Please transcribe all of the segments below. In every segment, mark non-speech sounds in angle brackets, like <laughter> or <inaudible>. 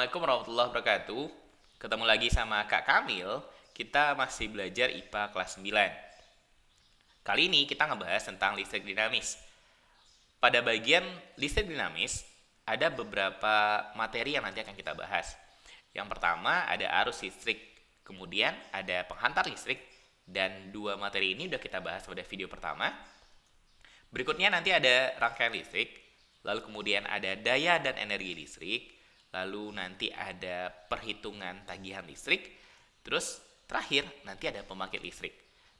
Assalamualaikum warahmatullahi wabarakatuh. Ketemu lagi sama Kak Kamil. Kita masih belajar IPA kelas 9. Kali ini kita ngebahas tentang listrik dinamis. Pada bagian listrik dinamis, ada beberapa materi yang nanti akan kita bahas. Yang pertama ada arus listrik, kemudian ada penghantar listrik, dan dua materi ini udah kita bahas pada video pertama. Berikutnya nanti ada rangkaian listrik, lalu kemudian ada daya dan energi listrik, lalu nanti ada perhitungan tagihan listrik, terus terakhir nanti ada pembangkit listrik.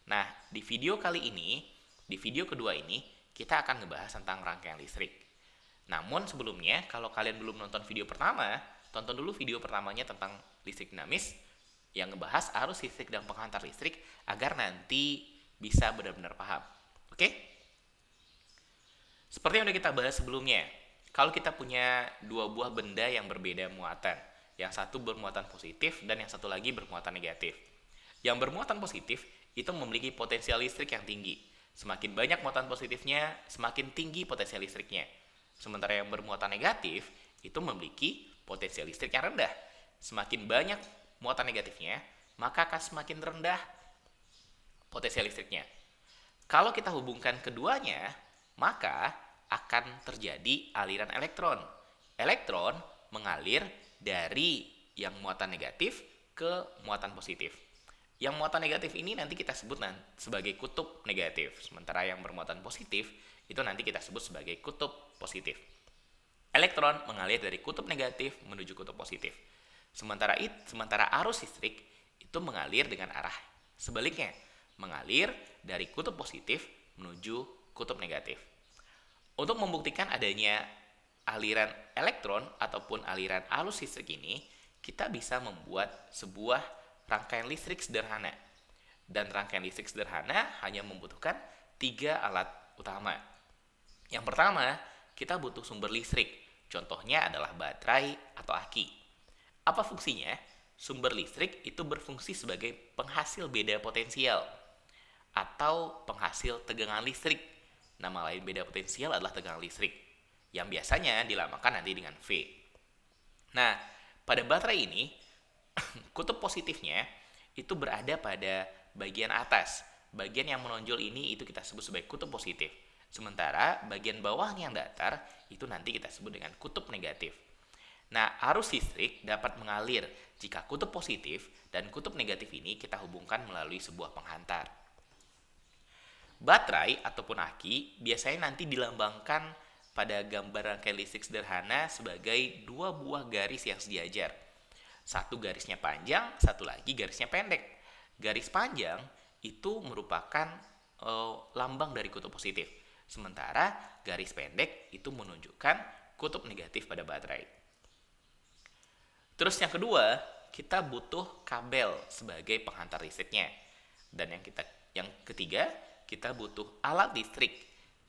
Nah, di video kali ini, di video kedua ini, kita akan ngebahas tentang rangkaian listrik. Namun sebelumnya, kalau kalian belum nonton video pertama, tonton dulu video pertamanya tentang listrik dinamis yang ngebahas arus listrik dan penghantar listrik agar nanti bisa benar-benar paham. Oke? Seperti yang udah kita bahas sebelumnya, kalau kita punya dua buah benda yang berbeda muatan, yang satu bermuatan positif dan yang satu lagi bermuatan negatif. Yang bermuatan positif itu memiliki potensial listrik yang tinggi. Semakin banyak muatan positifnya, semakin tinggi potensial listriknya. Sementara yang bermuatan negatif itu memiliki potensial listrik yang rendah. Semakin banyak muatan negatifnya, maka akan semakin rendah potensial listriknya. Kalau kita hubungkan keduanya, maka akan terjadi aliran elektron. Elektron mengalir dari yang muatan negatif ke muatan positif. Yang muatan negatif ini nanti kita sebut sebagai kutub negatif, sementara yang bermuatan positif itu nanti kita sebut sebagai kutub positif. Elektron mengalir dari kutub negatif menuju kutub positif. Sementara it, sementara arus listrik itu mengalir dengan arah sebaliknya, mengalir dari kutub positif menuju kutub negatif. Untuk membuktikan adanya aliran elektron ataupun aliran arus listrik ini, kita bisa membuat sebuah rangkaian listrik sederhana. Dan rangkaian listrik sederhana hanya membutuhkan tiga alat utama. Yang pertama, kita butuh sumber listrik. Contohnya adalah baterai atau aki. Apa fungsinya? Sumber listrik itu berfungsi sebagai penghasil beda potensial atau penghasil tegangan listrik Nama lain beda potensial adalah tegangan listrik, yang biasanya dilamakan nanti dengan V. Nah, pada baterai ini, <clears throat> kutub positifnya itu berada pada bagian atas. Bagian yang menonjol ini itu kita sebut sebagai kutub positif. Sementara bagian bawah yang datar itu nanti kita sebut dengan kutub negatif. Nah, arus listrik dapat mengalir jika kutub positif dan kutub negatif ini kita hubungkan melalui sebuah penghantar. Baterai ataupun aki biasanya nanti dilambangkan pada gambar rangkaian listrik sederhana sebagai dua buah garis yang sejajar. Satu garisnya panjang, satu lagi garisnya pendek. Garis panjang itu merupakan e, lambang dari kutub positif, sementara garis pendek itu menunjukkan kutub negatif pada baterai. Terus yang kedua, kita butuh kabel sebagai penghantar listriknya. Dan yang kita yang ketiga, kita butuh alat listrik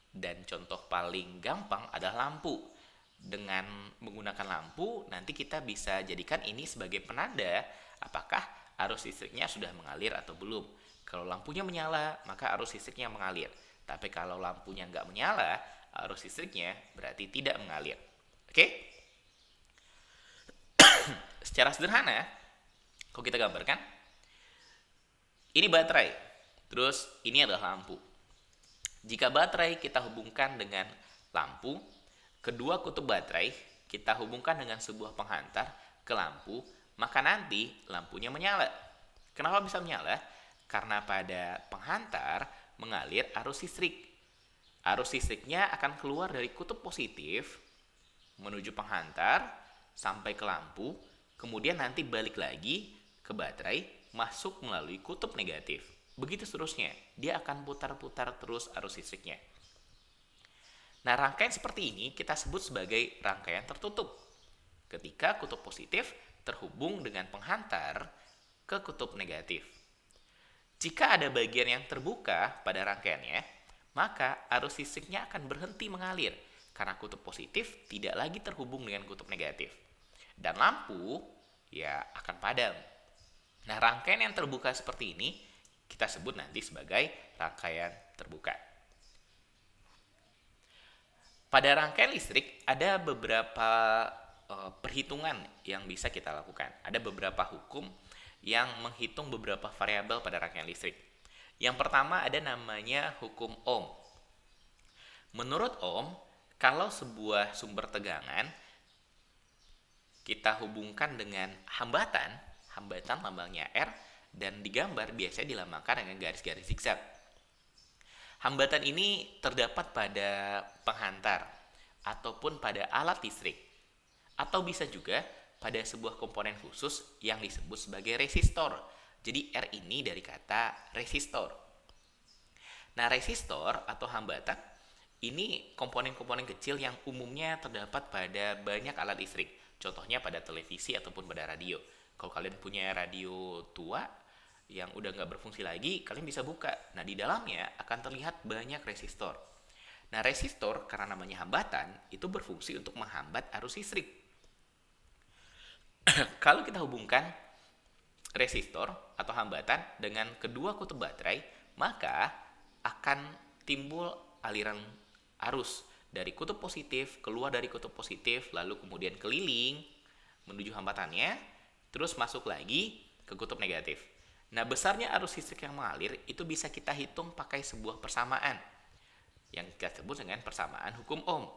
dan contoh paling gampang adalah lampu. Dengan menggunakan lampu, nanti kita bisa jadikan ini sebagai penanda apakah arus listriknya sudah mengalir atau belum. Kalau lampunya menyala, maka arus listriknya mengalir. Tapi kalau lampunya nggak menyala, arus listriknya berarti tidak mengalir. Oke? Okay? <coughs> Secara sederhana, kalau kita gambarkan, ini baterai Terus ini adalah lampu. Jika baterai kita hubungkan dengan lampu, kedua kutub baterai kita hubungkan dengan sebuah penghantar ke lampu, maka nanti lampunya menyala. Kenapa bisa menyala? Karena pada penghantar mengalir arus listrik. Arus listriknya akan keluar dari kutub positif menuju penghantar sampai ke lampu, kemudian nanti balik lagi ke baterai masuk melalui kutub negatif. Begitu seterusnya, dia akan putar-putar terus arus listriknya. Nah, rangkaian seperti ini kita sebut sebagai rangkaian tertutup. Ketika kutub positif terhubung dengan penghantar ke kutub negatif. Jika ada bagian yang terbuka pada rangkaiannya, maka arus listriknya akan berhenti mengalir karena kutub positif tidak lagi terhubung dengan kutub negatif. Dan lampu ya akan padam. Nah, rangkaian yang terbuka seperti ini kita sebut nanti sebagai rangkaian terbuka. Pada rangkaian listrik ada beberapa eh, perhitungan yang bisa kita lakukan. Ada beberapa hukum yang menghitung beberapa variabel pada rangkaian listrik. Yang pertama ada namanya hukum ohm. Menurut ohm, kalau sebuah sumber tegangan kita hubungkan dengan hambatan, hambatan lambangnya R, dan digambar biasanya dilambangkan dengan garis-garis zigzag. Hambatan ini terdapat pada penghantar ataupun pada alat listrik atau bisa juga pada sebuah komponen khusus yang disebut sebagai resistor. Jadi R ini dari kata resistor. Nah, resistor atau hambatan ini komponen-komponen kecil yang umumnya terdapat pada banyak alat listrik. Contohnya pada televisi ataupun pada radio. Kalau kalian punya radio tua, yang udah nggak berfungsi lagi, kalian bisa buka. Nah, di dalamnya akan terlihat banyak resistor. Nah, resistor karena namanya hambatan, itu berfungsi untuk menghambat arus listrik. <clears throat> Kalau kita hubungkan resistor atau hambatan dengan kedua kutub baterai, maka akan timbul aliran arus dari kutub positif keluar dari kutub positif lalu kemudian keliling menuju hambatannya terus masuk lagi ke kutub negatif. Nah, besarnya arus listrik yang mengalir itu bisa kita hitung pakai sebuah persamaan yang kita sebut dengan persamaan hukum Ohm.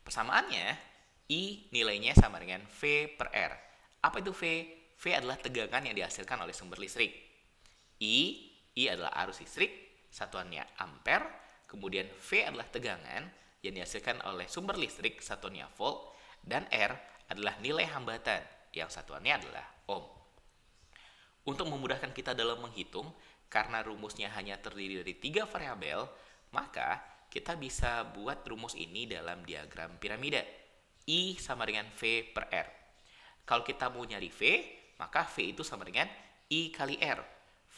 Persamaannya, I nilainya sama dengan V per R. Apa itu V? V adalah tegangan yang dihasilkan oleh sumber listrik. I, I adalah arus listrik, satuannya ampere, kemudian V adalah tegangan yang dihasilkan oleh sumber listrik, satuannya volt, dan R adalah nilai hambatan, yang satuannya adalah ohm. Untuk memudahkan kita dalam menghitung, karena rumusnya hanya terdiri dari tiga variabel, maka kita bisa buat rumus ini dalam diagram piramida. I sama dengan V per R. Kalau kita mau nyari V, maka V itu sama dengan I kali R.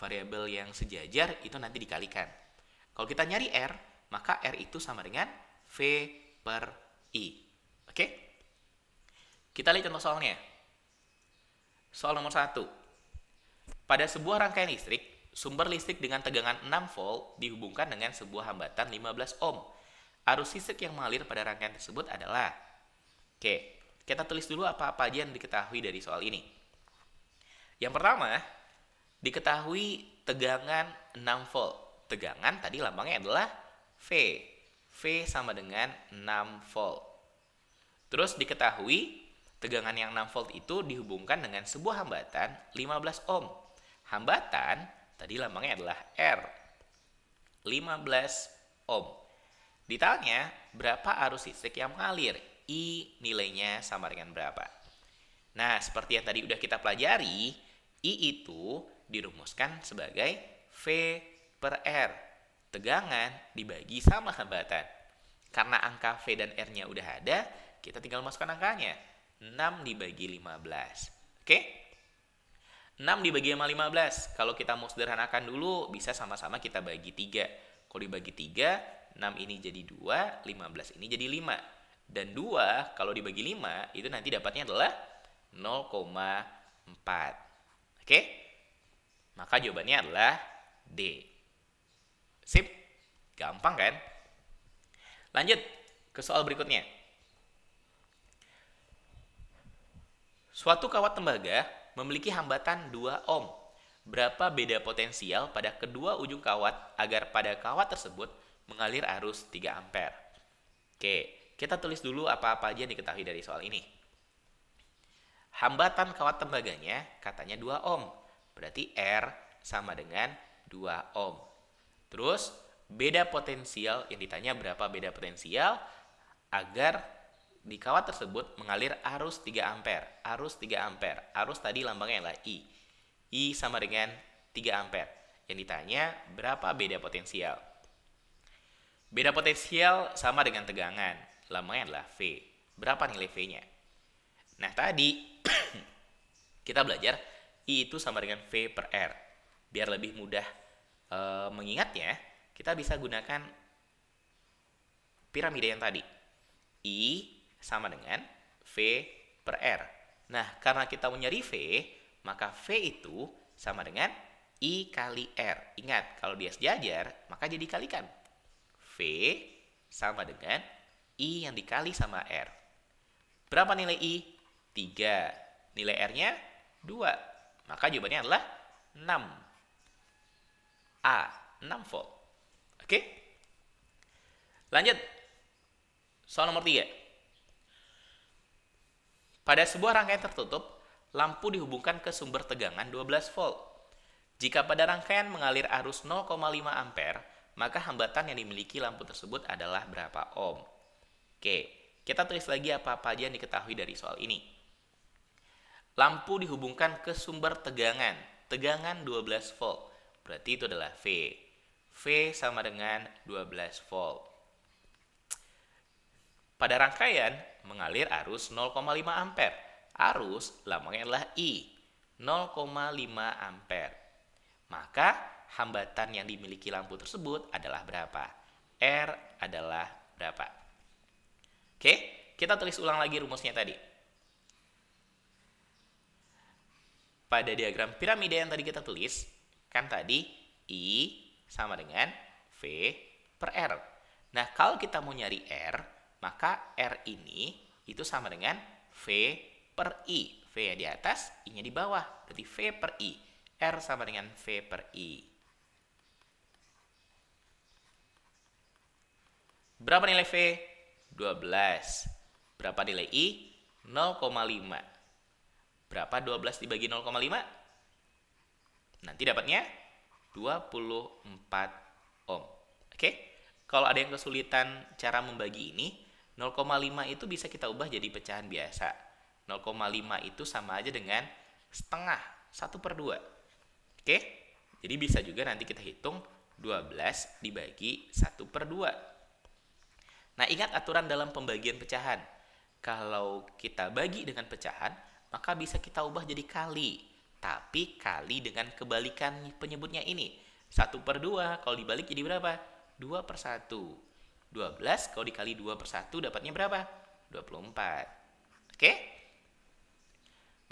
Variabel yang sejajar itu nanti dikalikan. Kalau kita nyari R, maka R itu sama dengan V per I. Oke? Kita lihat contoh soalnya. Soal nomor satu. Pada sebuah rangkaian listrik, sumber listrik dengan tegangan 6 volt dihubungkan dengan sebuah hambatan 15 ohm. Arus listrik yang mengalir pada rangkaian tersebut adalah Oke, kita tulis dulu apa-apa aja yang diketahui dari soal ini. Yang pertama, diketahui tegangan 6 volt. Tegangan tadi lambangnya adalah V. V sama dengan 6 volt. Terus diketahui tegangan yang 6 volt itu dihubungkan dengan sebuah hambatan 15 ohm. Hambatan tadi lambangnya adalah R. 15 ohm. Ditanya berapa arus listrik yang mengalir? I nilainya sama dengan berapa? Nah, seperti yang tadi udah kita pelajari, I itu dirumuskan sebagai V per R. Tegangan dibagi sama hambatan. Karena angka V dan R-nya udah ada, kita tinggal masukkan angkanya. 6 dibagi 15. Oke? Okay? 6 dibagi sama 15. Kalau kita mau sederhanakan dulu, bisa sama-sama kita bagi 3. Kalau dibagi 3, 6 ini jadi 2, 15 ini jadi 5. Dan 2, kalau dibagi 5, itu nanti dapatnya adalah 0,4. Oke? Maka jawabannya adalah D. Sip? Gampang kan? Lanjut ke soal berikutnya. Suatu kawat tembaga memiliki hambatan 2 ohm. Berapa beda potensial pada kedua ujung kawat agar pada kawat tersebut mengalir arus 3 ampere. Oke, kita tulis dulu apa-apa aja yang diketahui dari soal ini. Hambatan kawat tembaganya katanya 2 ohm. Berarti R sama dengan 2 ohm. Terus beda potensial yang ditanya berapa beda potensial agar di kawat tersebut mengalir arus 3 ampere, arus 3 ampere, arus tadi lambangnya adalah I. I sama dengan 3 ampere. Yang ditanya berapa beda potensial? Beda potensial sama dengan tegangan, lambangnya adalah V. Berapa nilai V-nya? Nah tadi <clears throat> kita belajar I itu sama dengan V per R. Biar lebih mudah e, mengingatnya, kita bisa gunakan piramida yang tadi. I sama dengan V per R. Nah, karena kita nyari V, maka V itu sama dengan I kali R. Ingat, kalau dia sejajar, maka jadi kalikan. V sama dengan I yang dikali sama R. Berapa nilai I? 3. Nilai R-nya 2. Maka jawabannya adalah 6. A, 6 volt. Oke? Lanjut. Soal nomor 3. Pada sebuah rangkaian tertutup, lampu dihubungkan ke sumber tegangan 12 volt. Jika pada rangkaian mengalir arus 0,5 ampere, maka hambatan yang dimiliki lampu tersebut adalah berapa ohm. Oke, kita tulis lagi apa-apa aja yang diketahui dari soal ini. Lampu dihubungkan ke sumber tegangan, tegangan 12 volt. Berarti itu adalah V. V sama dengan 12 volt. Pada rangkaian, mengalir arus 0,5 ampere. Arus lambangnya adalah I, 0,5 ampere. Maka hambatan yang dimiliki lampu tersebut adalah berapa? R adalah berapa? Oke, kita tulis ulang lagi rumusnya tadi. Pada diagram piramida yang tadi kita tulis, kan tadi I sama dengan V per R. Nah, kalau kita mau nyari R, maka R ini itu sama dengan V per I. V ya di atas, I-nya di bawah. Berarti V per I. R sama dengan V per I. Berapa nilai V? 12. Berapa nilai I? 0,5. Berapa 12 dibagi 0,5? Nanti dapatnya 24 ohm. Oke? Kalau ada yang kesulitan cara membagi ini, 0,5 itu bisa kita ubah jadi pecahan biasa. 0,5 itu sama aja dengan setengah, 1 per 2. Oke? Jadi bisa juga nanti kita hitung 12 dibagi 1 per 2. Nah, ingat aturan dalam pembagian pecahan. Kalau kita bagi dengan pecahan, maka bisa kita ubah jadi kali. Tapi kali dengan kebalikan penyebutnya ini. 1 per 2, kalau dibalik jadi berapa? 2 per 1. 12 kalau dikali 2 per 1 dapatnya berapa? 24. Oke?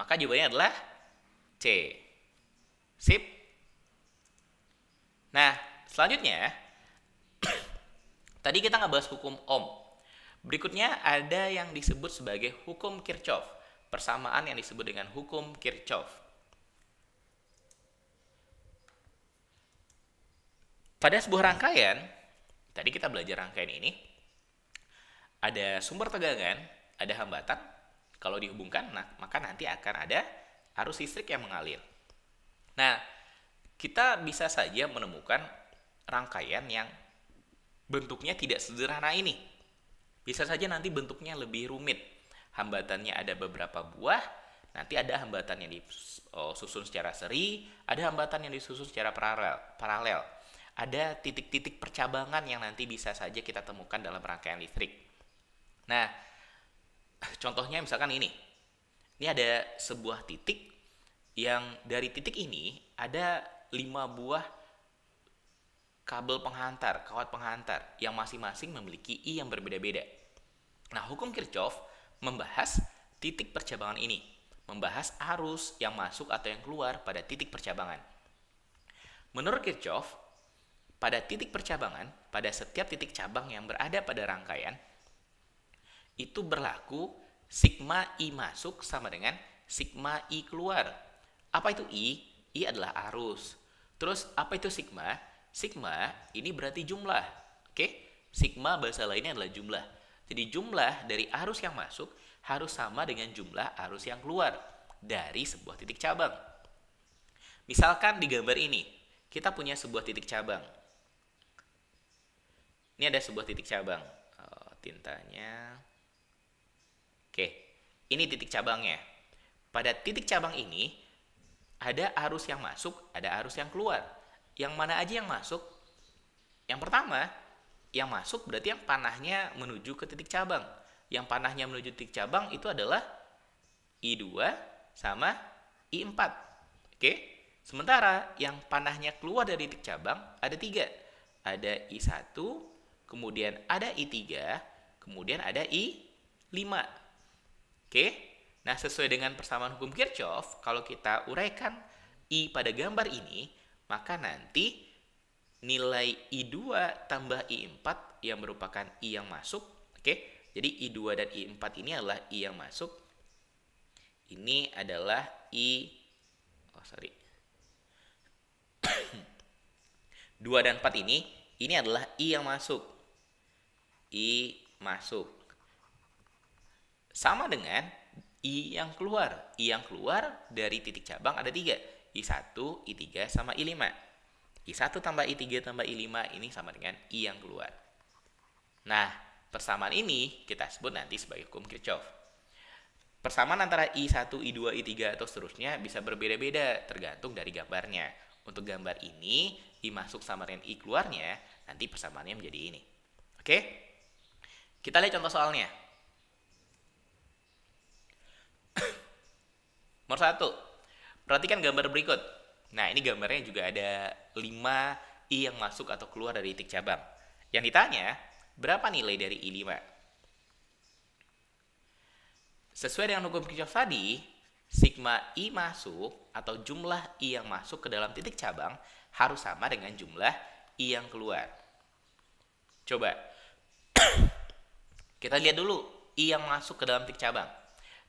Maka jawabannya adalah C. Sip. Nah, selanjutnya <coughs> tadi kita nggak bahas hukum Ohm. Berikutnya ada yang disebut sebagai hukum Kirchhoff, persamaan yang disebut dengan hukum Kirchhoff. Pada sebuah rangkaian, Tadi kita belajar rangkaian ini, ada sumber tegangan, ada hambatan, kalau dihubungkan, nah, maka nanti akan ada arus listrik yang mengalir. Nah, kita bisa saja menemukan rangkaian yang bentuknya tidak sederhana ini. Bisa saja nanti bentuknya lebih rumit. Hambatannya ada beberapa buah, nanti ada hambatan yang disusun secara seri, ada hambatan yang disusun secara paralel. paralel ada titik-titik percabangan yang nanti bisa saja kita temukan dalam rangkaian listrik. Nah, <laughs> contohnya misalkan ini. Ini ada sebuah titik yang dari titik ini ada lima buah kabel penghantar, kawat penghantar yang masing-masing memiliki I yang berbeda-beda. Nah, hukum Kirchhoff membahas titik percabangan ini, membahas arus yang masuk atau yang keluar pada titik percabangan. Menurut Kirchhoff, pada titik percabangan, pada setiap titik cabang yang berada pada rangkaian, itu berlaku sigma I masuk sama dengan sigma I keluar. Apa itu I? I adalah arus. Terus apa itu sigma? Sigma ini berarti jumlah. Oke? Sigma bahasa lainnya adalah jumlah. Jadi jumlah dari arus yang masuk harus sama dengan jumlah arus yang keluar dari sebuah titik cabang. Misalkan di gambar ini, kita punya sebuah titik cabang ini ada sebuah titik cabang uh, tintanya. Oke, ini titik cabangnya. Pada titik cabang ini ada arus yang masuk, ada arus yang keluar. Yang mana aja yang masuk? Yang pertama, yang masuk berarti yang panahnya menuju ke titik cabang. Yang panahnya menuju titik cabang itu adalah I2 sama I4. Oke? Sementara yang panahnya keluar dari titik cabang ada tiga. Ada I1, kemudian ada I3, kemudian ada I5. Oke? Nah, sesuai dengan persamaan hukum Kirchhoff, kalau kita uraikan I pada gambar ini, maka nanti nilai I2 tambah I4 yang merupakan I yang masuk, oke? Jadi I2 dan I4 ini adalah I yang masuk. Ini adalah I Oh, sorry. 2 <coughs> dan 4 ini ini adalah I yang masuk. I masuk. Sama dengan I yang keluar. I yang keluar dari titik cabang ada tiga. I1, I3, sama I5. I1 tambah I3 tambah I5 ini sama dengan I yang keluar. Nah, persamaan ini kita sebut nanti sebagai hukum Kirchhoff. Persamaan antara I1, I2, I3, atau seterusnya bisa berbeda-beda tergantung dari gambarnya. Untuk gambar ini, I masuk sama dengan I keluarnya, nanti persamaannya menjadi ini. Oke? Okay? Kita lihat contoh soalnya. <coughs> Nomor satu, perhatikan gambar berikut. Nah, ini gambarnya juga ada 5 I yang masuk atau keluar dari titik cabang. Yang ditanya, berapa nilai dari I5? Sesuai dengan hukum Kirchhoff tadi, sigma I masuk atau jumlah I yang masuk ke dalam titik cabang harus sama dengan jumlah I yang keluar. Coba <coughs> Kita lihat dulu I yang masuk ke dalam titik cabang.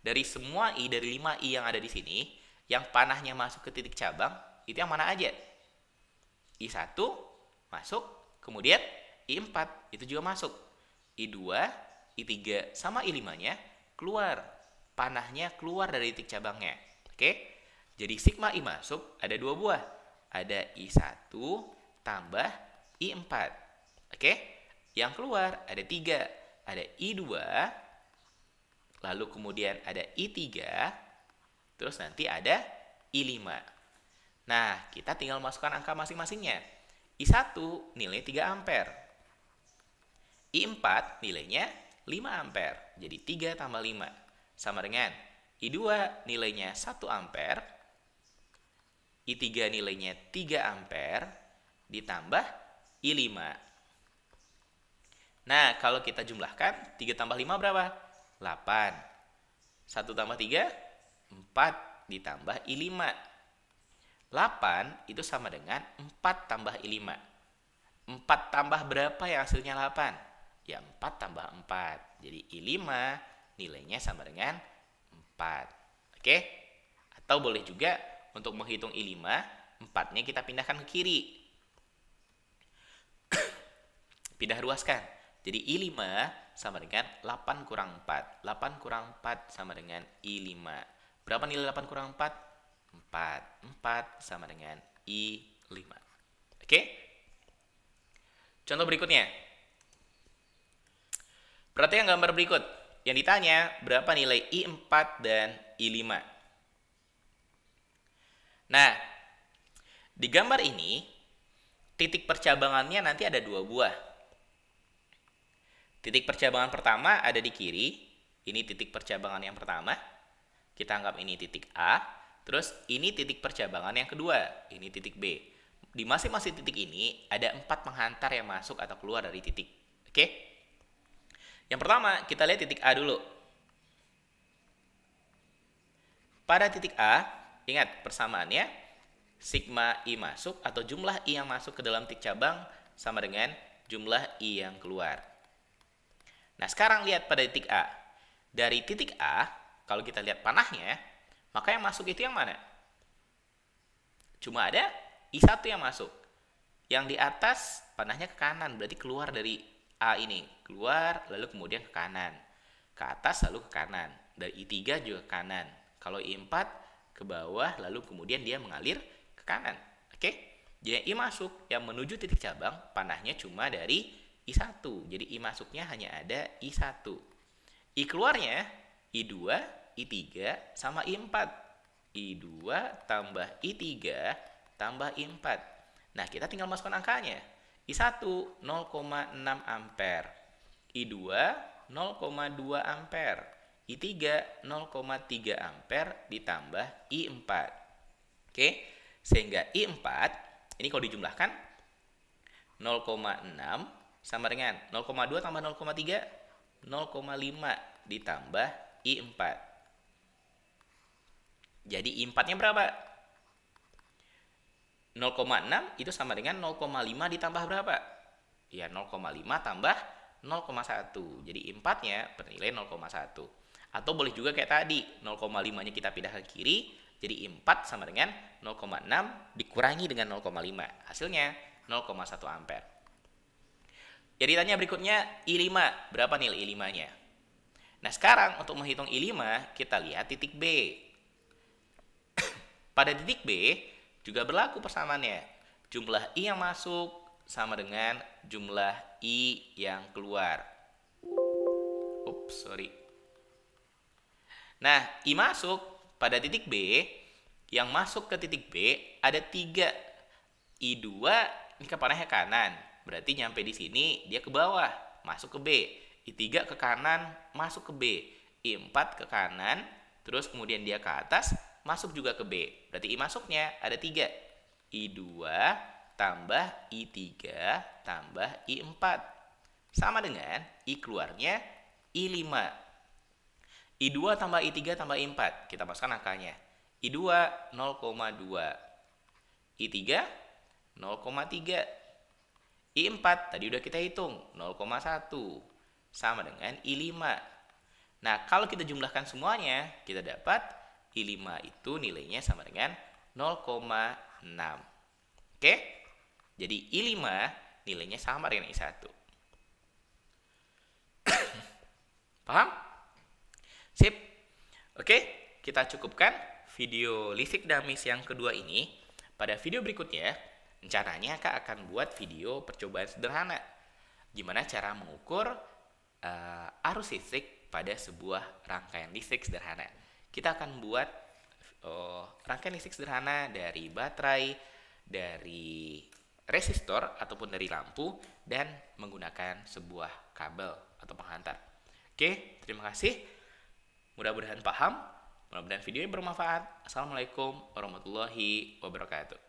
Dari semua I, dari 5 I yang ada di sini, yang panahnya masuk ke titik cabang, itu yang mana aja? I1 masuk, kemudian I4 itu juga masuk. I2, I3, sama I5-nya keluar. Panahnya keluar dari titik cabangnya. Oke? Jadi sigma I masuk ada dua buah. Ada I1 tambah I4. Oke? Yang keluar ada tiga ada I2, lalu kemudian ada I3, terus nanti ada I5. Nah, kita tinggal masukkan angka masing-masingnya. I1 nilai 3 ampere. I4 nilainya 5 ampere. Jadi 3 tambah 5. Sama dengan I2 nilainya 1 ampere. I3 nilainya 3 ampere. Ditambah I5 Nah, kalau kita jumlahkan, 3 tambah 5 berapa? 8. 1 tambah 3, 4 ditambah I5. 8 itu sama dengan 4 tambah I5. 4 tambah berapa yang hasilnya 8? Ya, 4 tambah 4. Jadi I5 nilainya sama dengan 4. Oke? Atau boleh juga untuk menghitung I5, 4-nya kita pindahkan ke kiri. <coughs> Pindah ruaskan. Jadi I5 sama dengan 8 kurang 4. 8 kurang 4 sama dengan I5. Berapa nilai 8 kurang 4? 4. 4 sama dengan I5. Oke? Contoh berikutnya. Perhatikan gambar berikut. Yang ditanya, berapa nilai I4 dan I5? Nah, di gambar ini, titik percabangannya nanti ada dua buah Titik percabangan pertama ada di kiri. Ini titik percabangan yang pertama. Kita anggap ini titik A. Terus ini titik percabangan yang kedua. Ini titik B. Di masing-masing titik ini ada empat penghantar yang masuk atau keluar dari titik. Oke? Yang pertama, kita lihat titik A dulu. Pada titik A, ingat persamaannya, sigma I masuk atau jumlah I yang masuk ke dalam titik cabang sama dengan jumlah I yang keluar. Nah, sekarang lihat pada titik A. Dari titik A, kalau kita lihat panahnya, maka yang masuk itu yang mana? Cuma ada I1 yang masuk. Yang di atas panahnya ke kanan, berarti keluar dari A ini. Keluar, lalu kemudian ke kanan. Ke atas, lalu ke kanan. Dari I3 juga ke kanan. Kalau I4, ke bawah, lalu kemudian dia mengalir ke kanan. Oke? Jadi I masuk, yang menuju titik cabang, panahnya cuma dari I1. Jadi I masuknya hanya ada I1. I keluarnya I2, I3, sama I4. I2 tambah I3 tambah I4. Nah, kita tinggal masukkan angkanya. I1 0,6 ampere. I2 0,2 ampere. I3 0,3 ampere ditambah I4. Oke, sehingga I4 ini kalau dijumlahkan 0,6 sama dengan 0,2 tambah 0,3 0,5 ditambah I4 jadi I4 nya berapa? 0,6 itu sama dengan 0,5 ditambah berapa? ya 0,5 tambah 0,1 jadi I4 nya bernilai 0,1 atau boleh juga kayak tadi 0,5 nya kita pindah ke kiri jadi i 4 sama dengan 0,6 dikurangi dengan 0,5. Hasilnya 0,1 ampere. Jadi tanya berikutnya I5, berapa nilai I5-nya? Nah, sekarang untuk menghitung I5, kita lihat titik B. <coughs> Pada titik B juga berlaku persamaannya. Jumlah I yang masuk sama dengan jumlah I yang keluar. Ups, sorry. Nah, I masuk pada titik B, yang masuk ke titik B ada tiga I2, ini kepalanya kan kanan. Berarti nyampe di sini dia ke bawah, masuk ke B. I3 ke kanan, masuk ke B. I4 ke kanan, terus kemudian dia ke atas, masuk juga ke B. Berarti I masuknya ada 3. I2 tambah I3 tambah I4. Sama dengan I keluarnya I5. I2 tambah I3 tambah I4. Kita masukkan angkanya. I2 0,2. I3 0,3. I4 tadi udah kita hitung 0,1 sama dengan I5. Nah, kalau kita jumlahkan semuanya, kita dapat I5 itu nilainya sama dengan 0,6. Oke? Jadi I5 nilainya sama dengan I1. <coughs> Paham? Sip. Oke, kita cukupkan video listrik damis yang kedua ini. Pada video berikutnya, rencananya Kak akan buat video percobaan sederhana gimana cara mengukur uh, arus listrik pada sebuah rangkaian listrik sederhana. Kita akan buat uh, rangkaian listrik sederhana dari baterai, dari resistor ataupun dari lampu dan menggunakan sebuah kabel atau penghantar. Oke, terima kasih. Mudah-mudahan paham. Mudah-mudahan video ini bermanfaat. Assalamualaikum warahmatullahi wabarakatuh.